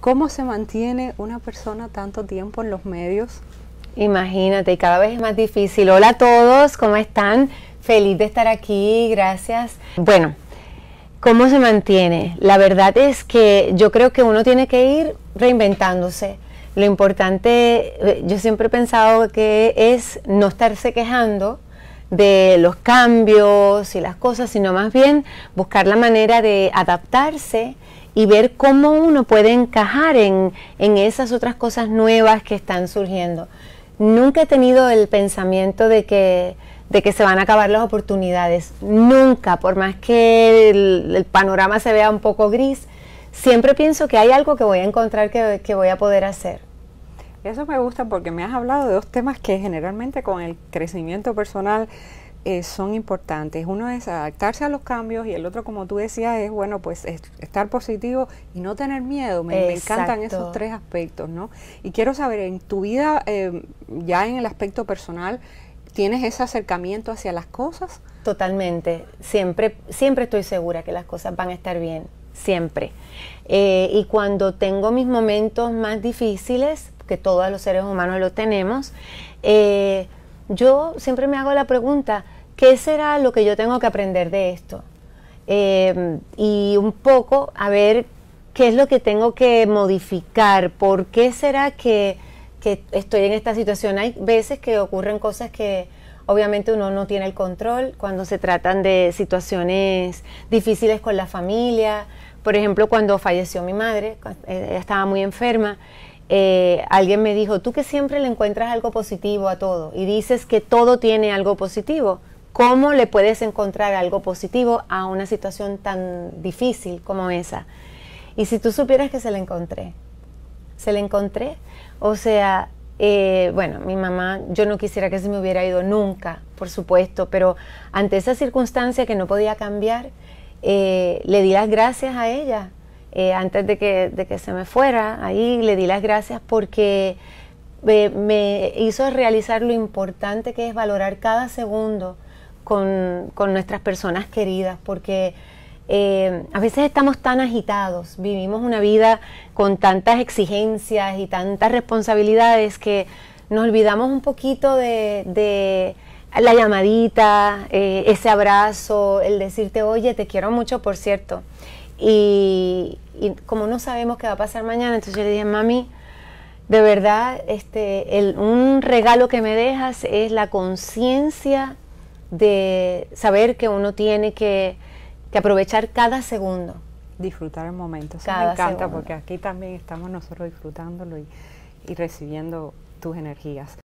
¿Cómo se mantiene una persona tanto tiempo en los medios? Imagínate, cada vez es más difícil. Hola a todos, ¿cómo están? Feliz de estar aquí, gracias. Bueno, ¿cómo se mantiene? La verdad es que yo creo que uno tiene que ir reinventándose. Lo importante, eh, yo siempre he pensado que es no estarse quejando, de los cambios y las cosas, sino más bien buscar la manera de adaptarse y ver cómo uno puede encajar en, en esas otras cosas nuevas que están surgiendo. Nunca he tenido el pensamiento de que, de que se van a acabar las oportunidades. Nunca, por más que el, panorama se vea un poco gris, siempre pienso que hay algo que voy a encontrar que, que voy a poder hacer. Eso me gusta porque me has hablado de dos temas que generalmente con el crecimiento personal eh, son importantes. Uno es adaptarse a los cambios y el otro, como tú decías, es bueno, pues estar positivo y no tener miedo. Me, encantan esos tres aspectos, ¿no? Y quiero saber, en tu vida, eh, ya en el aspecto personal, ¿tienes ese acercamiento hacia las cosas? Totalmente. Siempre, siempre estoy segura que las cosas van a estar bien. Siempre. Eh, y cuando tengo mis momentos más difíciles, que todos los seres humanos lo tenemos, yo siempre me hago la pregunta, ¿qué será lo que yo tengo que aprender de esto? Eh, y un poco a ver qué es lo que tengo que modificar, por qué será que, estoy en esta situación. Hay veces que ocurren cosas que obviamente uno no tiene el control cuando se tratan de situaciones difíciles con la familia. Por ejemplo, cuando falleció mi madre, eh, estaba muy enferma, eh, alguien me dijo, tú que siempre le encuentras algo positivo a todo y dices que todo tiene algo positivo. ¿Cómo le puedes encontrar algo positivo a una situación tan difícil como esa? Y si tú supieras que se la encontré, se la encontré, o sea, eh, bueno, mi mamá, yo no quisiera que se me hubiera ido nunca, por supuesto, pero ante esa circunstancia que no podía cambiar, eh, le di las gracias a ella. Eh, antes de que, se me fuera, ahí le di las gracias porque me hizo realizar lo importante que es valorar cada segundo con, nuestras personas queridas, porque eh, a veces estamos tan agitados, vivimos una vida con tantas exigencias y tantas responsabilidades que nos olvidamos un poquito de, la llamadita, eh, ese abrazo, el decirte, oye, te quiero mucho, por cierto. Y, como no sabemos qué va a pasar mañana, entonces yo le dije, mami, de verdad, este, un regalo que me dejas es la conciencia de saber que uno tiene que, aprovechar cada segundo. Disfrutar el momento. Eso me encanta porque aquí también estamos nosotros disfrutándolo y recibiendo tus energías.